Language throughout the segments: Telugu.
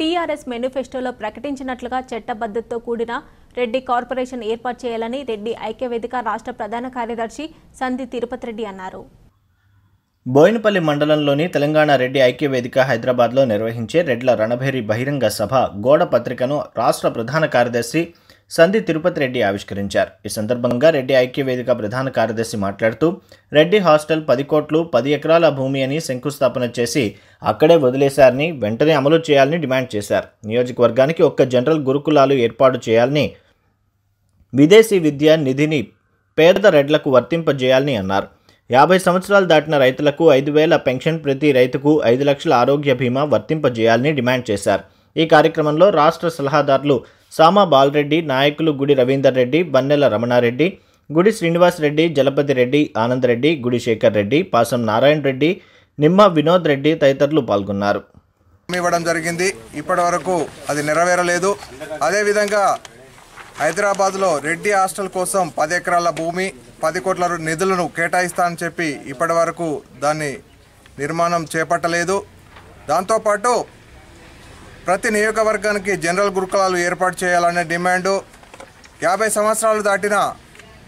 టీఆర్ఎస్ మేనిఫెస్టోలో ప్రకటించినట్లుగా చట్టబద్ధతతో కూడిన రెడ్డి కార్పొరేషన్ ఏర్పాటు చేయాలని రెడ్డి ఐక్యవేదిక రాష్ట్ర ప్రధాన కార్యదర్శి సంధి తిరుపతి రెడ్డి అన్నారు బోయినపల్లి మండలంలోని తెలంగాణ రెడ్డి ఐక్యవేదిక హైదరాబాద్లో నిర్వహించే రెడ్ల రణభేరి బహిరంగ సభ గోడ పత్రికను రాష్ట్ర ప్రధాన కార్యదర్శి సంధి తిరుపతి రెడ్డి ఆవిష్కరించారు ఈ సందర్భంగా రెడ్డి ఐక్యవేదిక ప్రధాన కార్యదర్శి మాట్లాడుతూ రెడ్డి హాస్టల్ పది కోట్లు పది ఎకరాల భూమి అని శంకుస్థాపన చేసి అక్కడే వదిలేశారని వెంటనే అమలు చేయాలని డిమాండ్ చేశారు నియోజకవర్గానికి ఒక్క జనరల్ గురుకులాలు ఏర్పాటు చేయాలని విదేశీ విద్య నిధిని పేద రెడ్లకు వర్తింపజేయాలని అన్నారు యాభై సంవత్సరాలు దాటిన రైతులకు ఐదు వేల పెన్షన్ ప్రతి రైతుకు ఐదు లక్షల ఆరోగ్య బీమా వర్తింపజేయాలని డిమాండ్ చేశారు ఈ కార్యక్రమంలో రాష్ట్ర సలహాదారులు సామా బాలరెడ్డి నాయకులు గుడి రవీందర్ రెడ్డి బన్నెల రమణారెడ్డి గుడి శ్రీనివాస్ రెడ్డి జలపతి రెడ్డి ఆనందరెడ్డి గుడి శేఖర్ రెడ్డి పాసం నారాయణ రెడ్డి నిమ్మ వినోద్ రెడ్డి తదితరులు పాల్గొన్నారు ఇవ్వడం జరిగింది ఇప్పటి వరకు అది నెరవేరలేదు అదేవిధంగా హైదరాబాద్లో రెడ్డి హాస్టల్ కోసం పది ఎకరాల భూమి పది కోట్ల నిధులను కేటాయిస్తా అని చెప్పి ఇప్పటి వరకు దాన్ని నిర్మాణం చేపట్టలేదు దాంతోపాటు ప్రతి నియోజకవర్గానికి జనరల్ గురుకులాలు ఏర్పాటు చేయాలనే డిమాండు యాభై సంవత్సరాలు దాటిన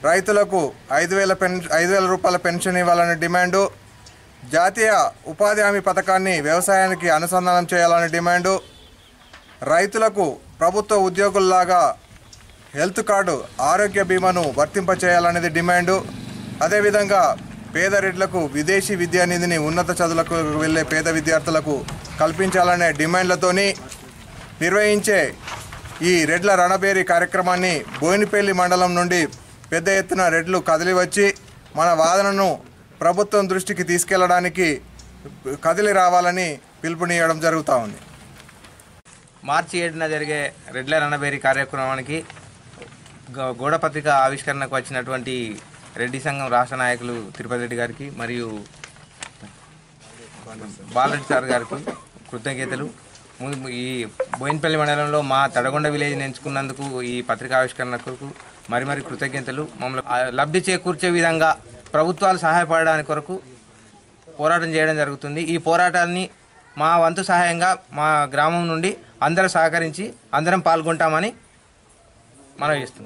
రైతులకు ఐదు వేల పెన్ ఐదు వేల రూపాయల పెన్షన్ ఇవ్వాలనే డిమాండు జాతీయ ఉపాధి హామీ పథకాన్ని వ్యవసాయానికి అనుసంధానం చేయాలనే డిమాండు రైతులకు ప్రభుత్వ ఉద్యోగుల్లాగా హెల్త్ కార్డు ఆరోగ్య బీమాను వర్తింపచేయాలనేది డిమాండు అదేవిధంగా పేద రెడ్లకు విదేశీ విద్యానిధిని ఉన్నత చదువులకు వెళ్లే పేద విద్యార్థులకు కల్పించాలనే డిమాండ్లతోని నిర్వహించే ఈ రెడ్ల రణబేరి కార్యక్రమాన్ని బోయినపల్లి మండలం నుండి పెద్ద ఎత్తున రెడ్లు కదిలివచ్చి మన వాదనను ప్రభుత్వం దృష్టికి తీసుకెళ్లడానికి కదిలి రావాలని పిలుపునియడం జరుగుతూ ఉంది మార్చి ఏడున జరిగే రెడ్ల రణబేరి కార్యక్రమానికి గోడపత్రిక ఆవిష్కరణకు వచ్చినటువంటి రెడ్డి సంఘం రాష్ట్ర నాయకులు తిరుపతి రెడ్డి గారికి మరియు బాలరెడ్డి సార్ గారికి కృతజ్ఞతలు ఈ బోయినపల్లి మండలంలో మా తడగొండ విలేజ్ ఎంచుకున్నందుకు ఈ పత్రికావిష్కరణకు మరి మరి కృతజ్ఞతలు మమ్మల్ని లబ్ధి చేకూర్చే విధంగా ప్రభుత్వాలు సహాయపడడానికి కొరకు పోరాటం చేయడం జరుగుతుంది ఈ పోరాటాన్ని మా వంతు సహాయంగా మా గ్రామం నుండి అందరూ సహకరించి అందరం పాల్గొంటామని మనం చేస్తున్నాం